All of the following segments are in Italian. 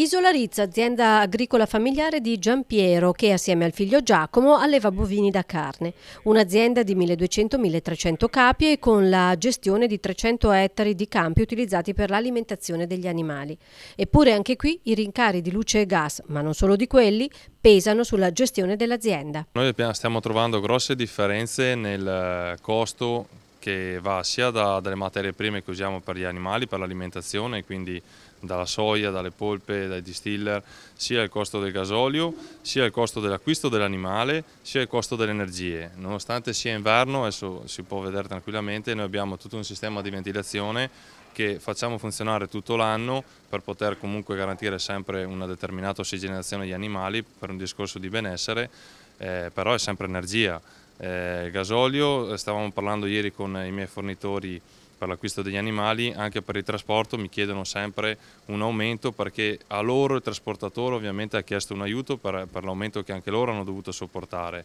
Isola Rizza, azienda agricola familiare di Giampiero che assieme al figlio Giacomo alleva bovini da carne. Un'azienda di 1200-1300 capi e con la gestione di 300 ettari di campi utilizzati per l'alimentazione degli animali. Eppure anche qui i rincari di luce e gas, ma non solo di quelli, pesano sulla gestione dell'azienda. Noi stiamo trovando grosse differenze nel eh, costo che va sia da, dalle materie prime che usiamo per gli animali, per l'alimentazione, quindi dalla soia, dalle polpe, dai distiller, sia il costo del gasolio, sia il costo dell'acquisto dell'animale, sia il costo delle energie. Nonostante sia inverno, adesso si può vedere tranquillamente, noi abbiamo tutto un sistema di ventilazione che facciamo funzionare tutto l'anno per poter comunque garantire sempre una determinata ossigenazione agli animali per un discorso di benessere, eh, però è sempre energia eh, gasolio, eh, stavamo parlando ieri con i miei fornitori per l'acquisto degli animali, anche per il trasporto mi chiedono sempre un aumento perché a loro il trasportatore ovviamente ha chiesto un aiuto per, per l'aumento che anche loro hanno dovuto sopportare.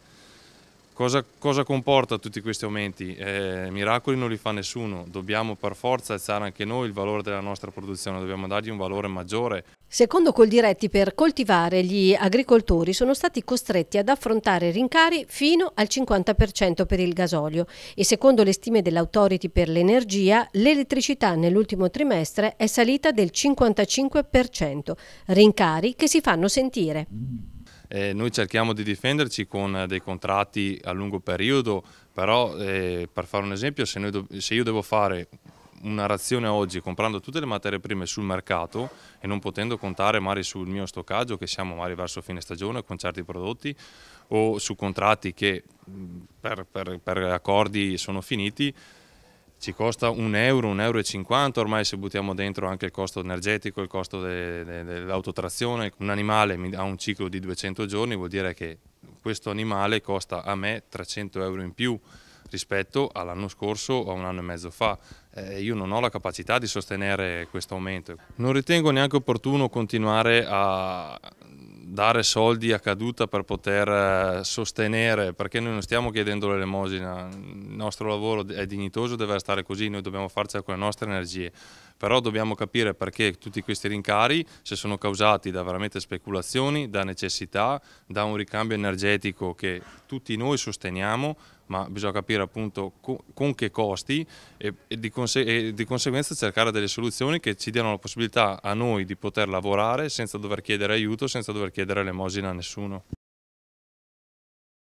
Cosa, cosa, comporta tutti questi aumenti? Eh, miracoli non li fa nessuno, dobbiamo per forza alzare anche noi il valore della nostra produzione, dobbiamo dargli un valore maggiore. Secondo Coldiretti, per coltivare gli agricoltori sono stati costretti ad affrontare rincari fino al 50% per il gasolio e secondo le stime dell'Autority per l'energia l'elettricità nell'ultimo trimestre è salita del 55%, rincari che si fanno sentire. Eh, noi cerchiamo di difenderci con eh, dei contratti a lungo periodo, però eh, per fare un esempio, se, se io devo fare una razione oggi comprando tutte le materie prime sul mercato e non potendo contare magari sul mio stoccaggio che siamo magari verso fine stagione con certi prodotti o su contratti che mm, per, per, per accordi sono finiti ci costa un euro, un euro e cinquanta ormai se buttiamo dentro anche il costo energetico, il costo de, de, dell'autotrazione. Un animale ha un ciclo di 200 giorni, vuol dire che questo animale costa a me 300 euro in più rispetto all'anno scorso o a un anno e mezzo fa. Eh, io non ho la capacità di sostenere questo aumento. Non ritengo neanche opportuno continuare a dare soldi a caduta per poter eh, sostenere, perché noi non stiamo chiedendo l'elemosina, il nostro lavoro è dignitoso, deve stare così, noi dobbiamo farcela con le nostre energie, però dobbiamo capire perché tutti questi rincari, se sono causati da veramente speculazioni, da necessità, da un ricambio energetico che tutti noi sosteniamo, ma bisogna capire appunto con, che costi e, e, di e, di conseguenza cercare delle soluzioni che ci diano la possibilità a noi di poter lavorare senza dover chiedere aiuto, senza dover chiedere l'emosina a nessuno.